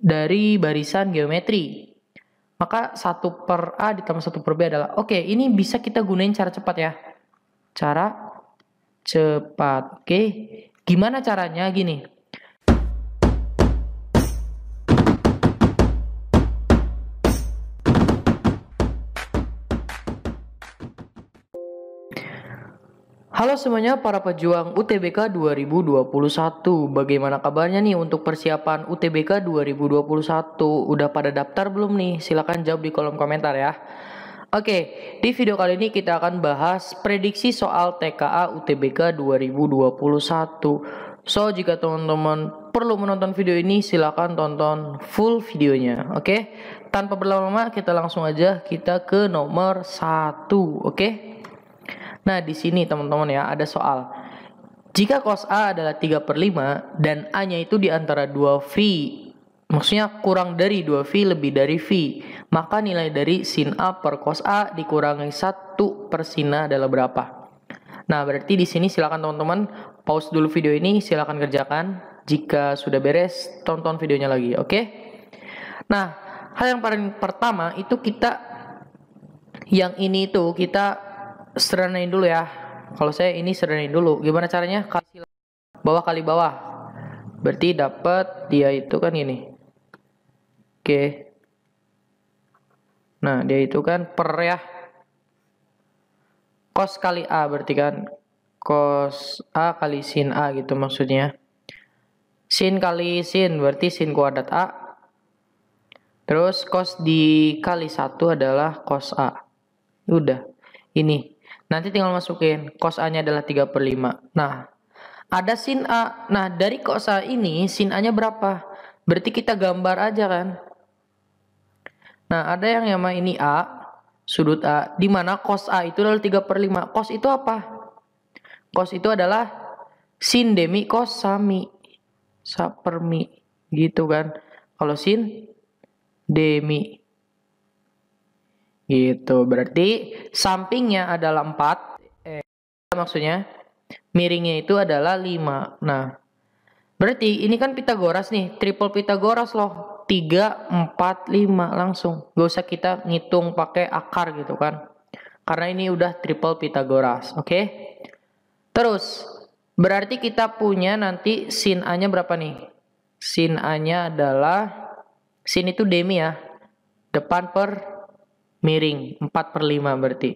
dari barisan geometri. Maka 1 per A ditambah 1 per B adalah, oke okay, ini bisa kita gunain cara cepat ya. Cara cepat, oke. Okay. Gimana caranya? Gini, Halo semuanya para pejuang UTBK 2021. Bagaimana kabarnya nih untuk persiapan UTBK 2021? Udah pada daftar belum nih? Silahkan jawab di kolom komentar ya. Oke, di video kali ini kita akan bahas prediksi soal TKA UTBK 2021. So, jika teman-teman perlu menonton video ini, silahkan tonton full videonya, oke? Tanpa berlama-lama, kita langsung aja kita ke nomor 1, oke? Nah, di sini teman-teman ya ada soal. Jika cos A adalah 3 per 5 dan A-nya itu di antara 2V, maksudnya kurang dari 2V lebih dari V, maka nilai dari sin A per cos A dikurangi 1 per sin A adalah berapa? Nah, berarti di sini silakan teman-teman pause dulu video ini, silakan kerjakan. Jika sudah beres, tonton videonya lagi, oke? Okay? Nah, hal yang paling pertama itu kita yang ini itu kita serenain dulu ya. Kalau saya ini serenain dulu. Gimana caranya? Kali bawah kali bawah. Berarti dapat dia itu kan gini. Oke. Nah, dia itu kan per ya. Cos kali A berarti kan cos A kali sin A gitu maksudnya. Sin kali sin berarti sin kuadrat A. Terus cos dikali satu adalah cos A. Udah. Ini Nanti tinggal masukin cos A-nya adalah 3 per 5. Nah, ada sin A. Nah, dari cos A ini sin A-nya berapa? Berarti kita gambar aja kan? Nah, ada yang nama ini A, sudut A, Dimana mana cos A itu adalah 3 per 5. Cos itu apa? Cos itu adalah sin demi cos sami. sa mi Gitu kan. Kalau sin demi. Gitu. Berarti sampingnya adalah 4. Eh, maksudnya miringnya itu adalah 5. Nah, berarti ini kan Pitagoras nih, triple Pitagoras loh. 3, 4, 5 langsung. Gak usah kita ngitung pakai akar gitu kan. Karena ini udah triple Pitagoras, oke? Okay? Terus, berarti kita punya nanti sin A-nya berapa nih? Sin A-nya adalah, sin itu demi ya, depan per miring 4 per 5 berarti.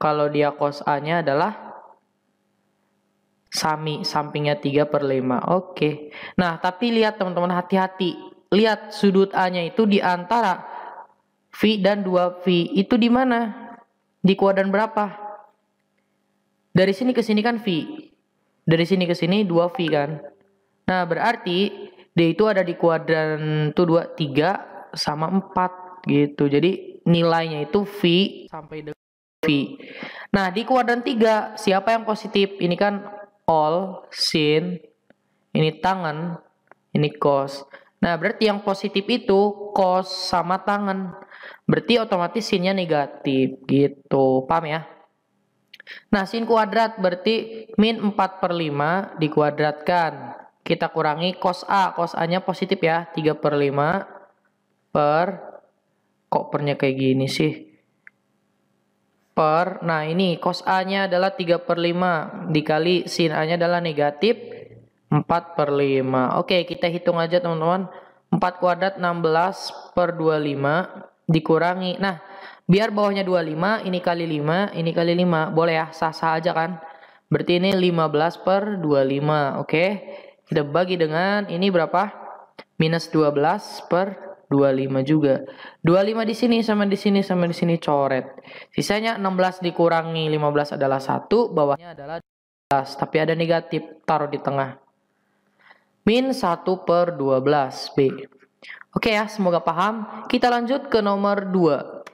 Kalau dia cos A-nya adalah sami, sampingnya 3 per 5. Oke. Nah, tapi lihat teman-teman hati-hati. Lihat sudut A-nya itu di antara V dan 2V. Itu di mana? Di kuadran berapa? Dari sini ke sini kan V. Dari sini ke sini 2V kan. Nah, berarti D itu ada di kuadran tuh 2, 3 sama 4 gitu. Jadi nilainya itu V sampai dengan V. Nah, di kuadran 3 siapa yang positif? Ini kan all, sin, ini tangan, ini cos. Nah, berarti yang positif itu cos sama tangan. Berarti otomatis sinnya negatif gitu. Paham ya? Nah, sin kuadrat berarti min 4 per 5 dikuadratkan. Kita kurangi cos A. Cos A-nya positif ya. 3 per 5 per Kok pernya kayak gini sih? Per, nah ini cos A-nya adalah 3 per 5 dikali sin A-nya adalah negatif 4 per 5. Oke, kita hitung aja teman-teman. 4 kuadrat 16 per 25 dikurangi. Nah, biar bawahnya 25, ini kali 5, ini kali 5. Boleh ya, sah-sah aja kan? Berarti ini 15 per 25, oke? Kita bagi dengan, ini berapa? Minus 12 per 25 juga. 25 di sini sama di sini sama di sini coret. Sisanya 16 dikurangi 15 adalah 1, bawahnya adalah 12, tapi ada negatif, taruh di tengah. Min 1 per 12B. Oke ya, semoga paham. Kita lanjut ke nomor 2.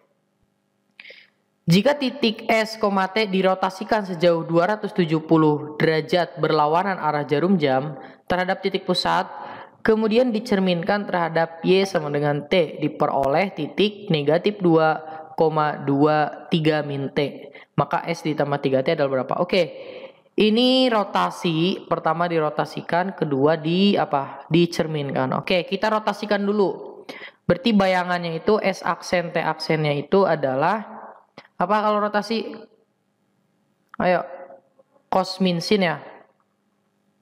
Jika titik S, T dirotasikan sejauh 270 derajat berlawanan arah jarum jam terhadap titik pusat, kemudian dicerminkan terhadap Y sama dengan T diperoleh titik negatif 2,23 min T. Maka S ditambah 3T adalah berapa? Oke, ini rotasi pertama dirotasikan, kedua di apa? Dicerminkan. Oke, kita rotasikan dulu. Berarti bayangannya itu S aksen T aksennya itu adalah apa kalau rotasi? Ayo, cos min sin ya.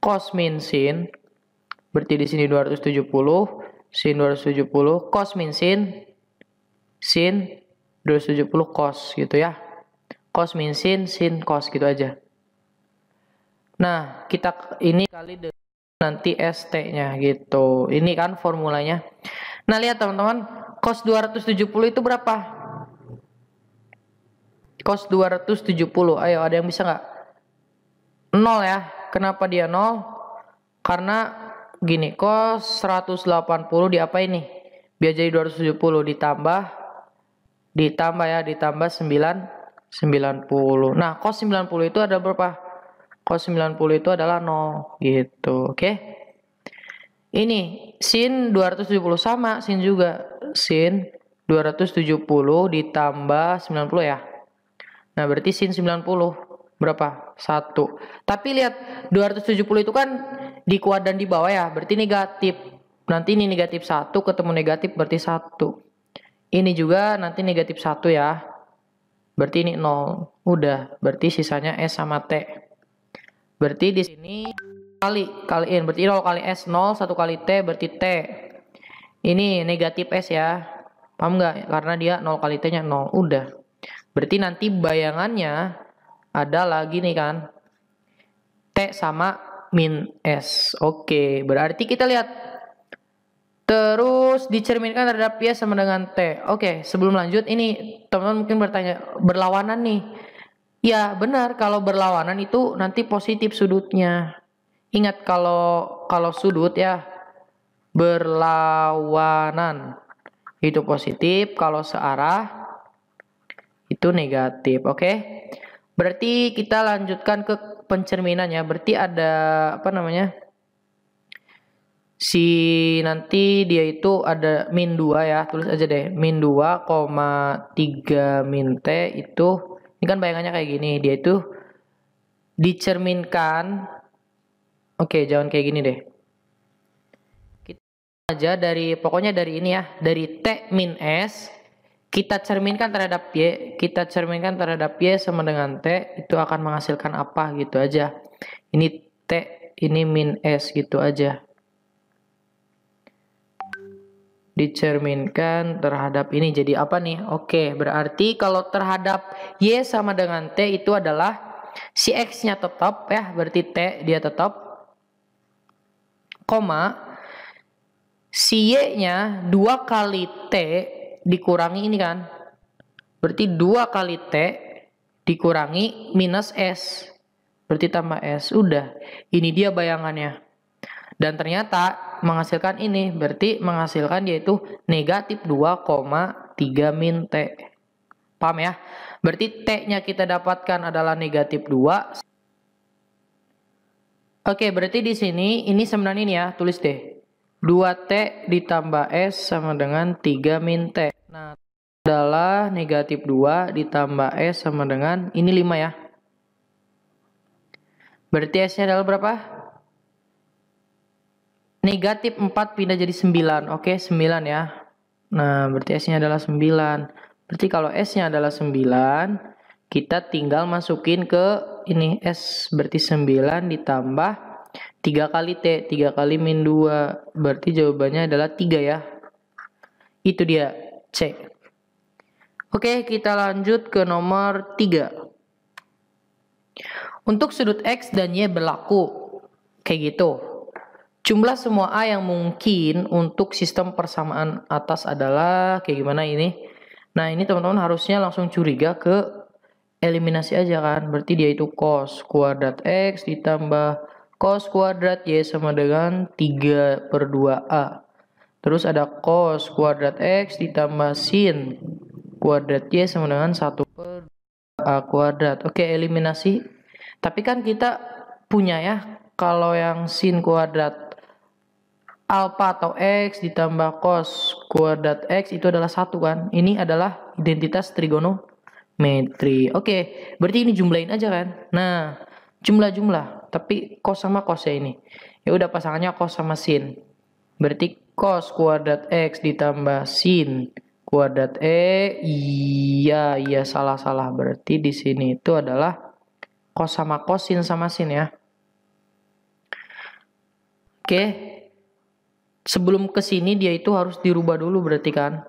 Cos min sin Berarti di sini 270, sin 270, cos min sin, sin 270 cos gitu ya. Cos min sin, sin cos gitu aja. Nah, kita ini kali dengan nanti ST-nya gitu. Ini kan formulanya. Nah, lihat teman-teman, cos 270 itu berapa? Cos 270. Ayo, ada yang bisa nggak? 0 ya. Kenapa dia 0? Karena gini, kos 180 di apa ini Biar jadi 270 ditambah ditambah ya, ditambah 9 90. Nah, kos 90 itu ada berapa? kos 90 itu adalah 0 gitu. Oke. Okay? Ini sin 270 sama sin juga. Sin 270 ditambah 90 ya. Nah, berarti sin 90 berapa? satu Tapi lihat 270 itu kan di dan di bawah ya, berarti negatif. Nanti ini negatif satu ketemu negatif berarti satu Ini juga nanti negatif satu ya. Berarti ini nol Udah, berarti sisanya S sama T. Berarti di sini kali kaliin berarti nol kali S nol satu kali T berarti T. Ini negatif S ya. Paham nggak? Karena dia nol kali T-nya nol Udah. Berarti nanti bayangannya ada lagi nih kan. T sama min S. Oke, berarti kita lihat. Terus dicerminkan terhadap Y sama dengan T. Oke, sebelum lanjut ini teman-teman mungkin bertanya, berlawanan nih. Ya, benar kalau berlawanan itu nanti positif sudutnya. Ingat kalau kalau sudut ya berlawanan itu positif, kalau searah itu negatif, oke? Okay? Berarti kita lanjutkan ke pencerminannya berarti ada apa namanya? Si nanti dia itu ada min 2 ya, tulis aja deh. Min 2,3 3 min T itu ini kan bayangannya kayak gini, dia itu dicerminkan Oke, okay, jangan kayak gini deh. Kita aja dari pokoknya dari ini ya, dari T min S kita cerminkan terhadap Y, kita cerminkan terhadap Y sama dengan T, itu akan menghasilkan apa gitu aja. Ini T, ini min S gitu aja. Dicerminkan terhadap ini jadi apa nih? Oke, berarti kalau terhadap Y sama dengan T itu adalah si X-nya tetap ya, berarti T dia tetap. Koma, si Y-nya 2 kali T dikurangi ini kan. Berarti 2 kali T dikurangi minus S. Berarti tambah S. Udah. Ini dia bayangannya. Dan ternyata menghasilkan ini. Berarti menghasilkan yaitu negatif 2,3 min T. Paham ya? Berarti T-nya kita dapatkan adalah negatif 2. Oke, berarti di sini, ini sebenarnya ini ya, tulis deh. 2T ditambah S sama dengan 3 min T adalah negatif 2 ditambah S sama dengan, ini 5 ya. Berarti S-nya adalah berapa? Negatif 4 pindah jadi 9. Oke, 9 ya. Nah, berarti S-nya adalah 9. Berarti kalau S-nya adalah 9, kita tinggal masukin ke ini S. Berarti 9 ditambah 3 kali T. 3 kali min 2. Berarti jawabannya adalah 3 ya. Itu dia C. Oke, kita lanjut ke nomor 3. Untuk sudut X dan Y berlaku. Kayak gitu. Jumlah semua A yang mungkin untuk sistem persamaan atas adalah kayak gimana ini? Nah, ini teman-teman harusnya langsung curiga ke eliminasi aja kan. Berarti dia itu cos kuadrat X ditambah cos kuadrat Y sama dengan 3 per 2A. Terus ada cos kuadrat X ditambah sin kuadrat Y sama dengan 1 per A kuadrat. Oke, eliminasi. Tapi kan kita punya ya, kalau yang sin kuadrat alpha atau X ditambah cos kuadrat X itu adalah satu kan. Ini adalah identitas trigonometri. Oke, berarti ini jumlahin aja kan. Nah, jumlah-jumlah. Tapi cos sama cos ya ini. Ya udah pasangannya cos sama sin. Berarti cos kuadrat X ditambah sin kuadrat e eh, iya iya salah salah berarti di sini itu adalah kos sama kosin sama sin ya oke sebelum ke sini dia itu harus dirubah dulu berarti kan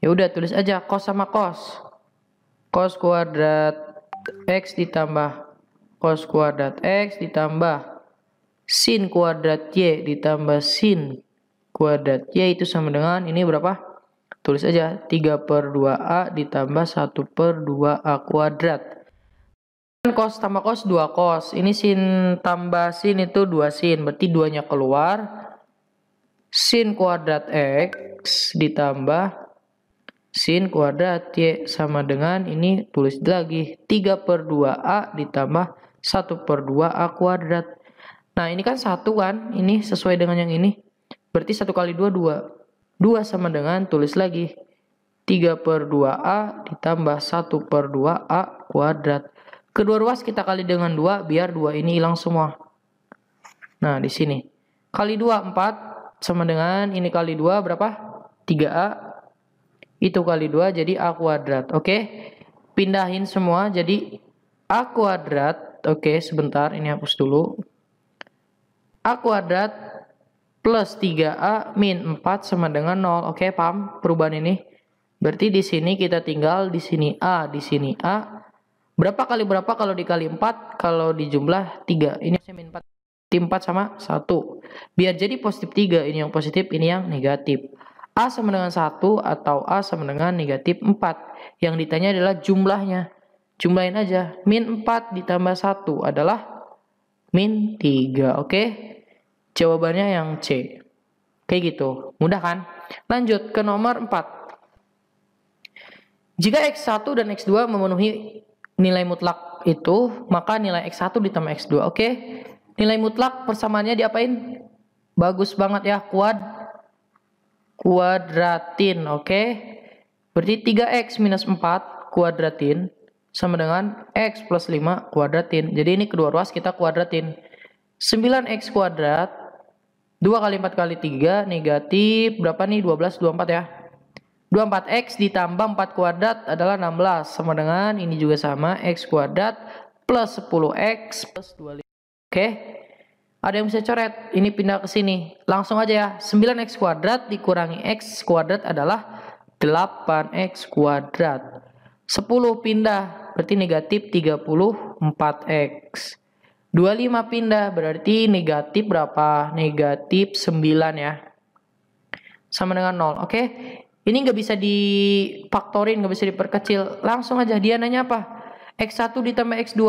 ya udah tulis aja kos sama kos kos kuadrat x ditambah kos kuadrat x ditambah sin kuadrat y ditambah sin kuadrat y itu sama dengan ini berapa Tulis aja 3 per 2A ditambah 1 per 2A kuadrat. Kan kos tambah kos 2 kos. Ini sin tambah sin itu 2 sin. Berarti 2-nya keluar. Sin kuadrat X ditambah sin kuadrat Y sama dengan ini tulis lagi 3 per 2A ditambah 1 per 2A kuadrat. Nah ini kan satu kan, ini sesuai dengan yang ini. Berarti 1 kali 2, 2. 2 sama dengan tulis lagi 3 per 2A ditambah 1 per 2A kuadrat. Kedua ruas kita kali dengan 2 biar 2 ini hilang semua. Nah, di sini. Kali 2, 4 sama dengan ini kali 2 berapa? 3A. Itu kali 2 jadi A kuadrat. Oke. Pindahin semua jadi A kuadrat. Oke, sebentar ini hapus dulu. A kuadrat plus 3A min 4 sama dengan 0. Oke, paham perubahan ini? Berarti di sini kita tinggal di sini A, di sini A. Berapa kali berapa kalau dikali 4, kalau dijumlah 3. Ini saya min 4. 4 sama 1. Biar jadi positif 3, ini yang positif, ini yang negatif. A sama dengan 1 atau A sama dengan negatif 4. Yang ditanya adalah jumlahnya. Jumlahin aja. Min 4 ditambah 1 adalah min 3. Oke. Okay? Jawabannya yang C. Kayak gitu. Mudah kan? Lanjut ke nomor 4. Jika X1 dan X2 memenuhi nilai mutlak itu, maka nilai X1 ditambah X2. Oke. Okay? Nilai mutlak persamaannya diapain? Bagus banget ya, kuad kuadratin, oke? Okay? Berarti 3x minus 4 kuadratin sama dengan x plus 5 kuadratin. Jadi ini kedua ruas kita kuadratin. 9x kuadrat 2 kali 4 kali 3 negatif berapa nih 12 24 ya 24x ditambah 4 kuadrat adalah 16 sama dengan ini juga sama x kuadrat plus 10x plus 25 oke okay. ada yang bisa coret ini pindah ke sini langsung aja ya 9x kuadrat dikurangi x kuadrat adalah 8x kuadrat 10 pindah berarti negatif 34x 25 pindah berarti negatif berapa? Negatif 9 ya. Sama dengan 0. Oke. Okay? Ini nggak bisa difaktorin, nggak bisa diperkecil. Langsung aja dia nanya apa? X1 ditambah X2.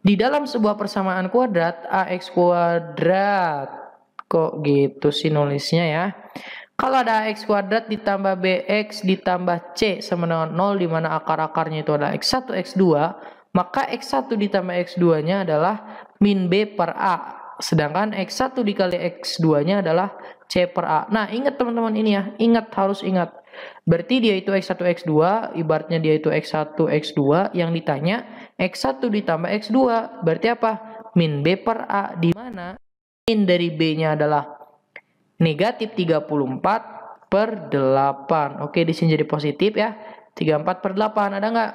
Di dalam sebuah persamaan kuadrat, AX kuadrat. Kok gitu sih nulisnya ya? Kalau ada AX kuadrat ditambah BX ditambah C sama dengan 0 di mana akar-akarnya itu ada X1, X2, maka X1 ditambah X2-nya adalah min B per A. Sedangkan X1 dikali X2-nya adalah C per A. Nah, ingat teman-teman ini ya. Ingat, harus ingat. Berarti dia itu X1, X2. Ibaratnya dia itu X1, X2. Yang ditanya X1 ditambah X2. Berarti apa? Min B per A. Di mana? Min dari B-nya adalah negatif 34 per 8. Oke, di sini jadi positif ya. 34 per 8. Ada nggak?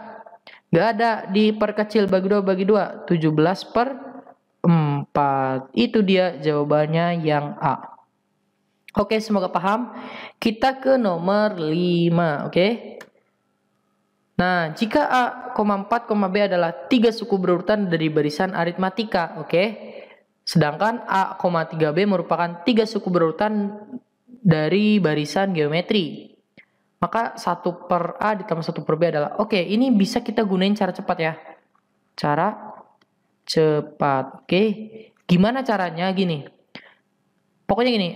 Nggak ada. Diperkecil bagi 2 bagi 2. 17 per 4. Itu dia jawabannya yang A. Oke, semoga paham. Kita ke nomor 5, oke? Nah, jika A, 4, B adalah tiga suku berurutan dari barisan aritmatika, oke? Sedangkan A, 3B merupakan tiga suku berurutan dari barisan geometri. Maka 1 per A ditambah 1 per B adalah, oke, ini bisa kita gunain cara cepat ya. Cara cepat. Oke. Gimana caranya? Gini. Pokoknya gini,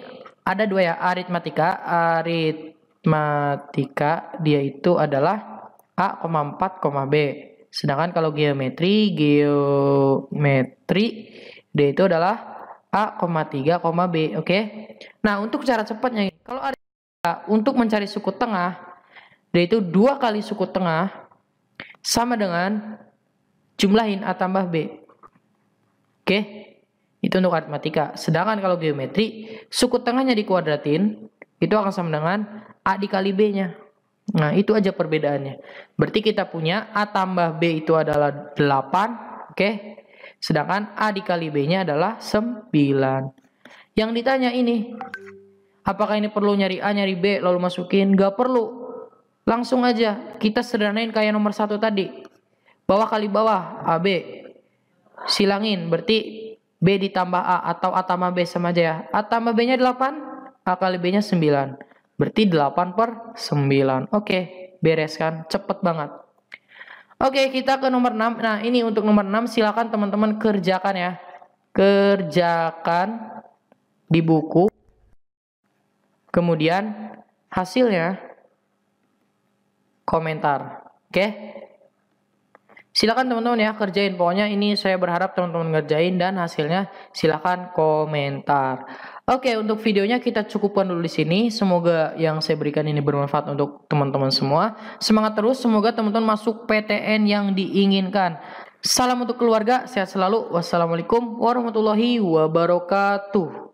ada dua ya, aritmatika. Aritmatika dia itu adalah A, 4, B. Sedangkan kalau geometri, geometri dia itu adalah A, 3, B. Oke. Nah, untuk cara cepatnya kalau aritmatika untuk mencari suku tengah dia itu dua kali suku tengah sama dengan jumlahin A tambah B. Oke, itu untuk aritmatika. Sedangkan kalau geometri, suku tengahnya dikuadratin, itu akan sama dengan A dikali B-nya. Nah, itu aja perbedaannya. Berarti kita punya A tambah B itu adalah 8, oke? Sedangkan A dikali B-nya adalah 9. Yang ditanya ini, apakah ini perlu nyari A, nyari B, lalu masukin? Gak perlu. Langsung aja, kita sederhanain kayak nomor satu tadi. Bawah kali bawah, AB silangin berarti B ditambah A atau A tambah B sama aja ya. A tambah B-nya 8, A kali B-nya 9. Berarti 8 per 9. Oke, beres kan? Cepet banget. Oke, kita ke nomor 6. Nah, ini untuk nomor 6 silakan teman-teman kerjakan ya. Kerjakan di buku. Kemudian hasilnya komentar. Oke. Silakan teman-teman ya kerjain. Pokoknya ini saya berharap teman-teman ngerjain dan hasilnya silakan komentar. Oke, untuk videonya kita cukupkan dulu di sini. Semoga yang saya berikan ini bermanfaat untuk teman-teman semua. Semangat terus, semoga teman-teman masuk PTN yang diinginkan. Salam untuk keluarga, sehat selalu. Wassalamualaikum warahmatullahi wabarakatuh.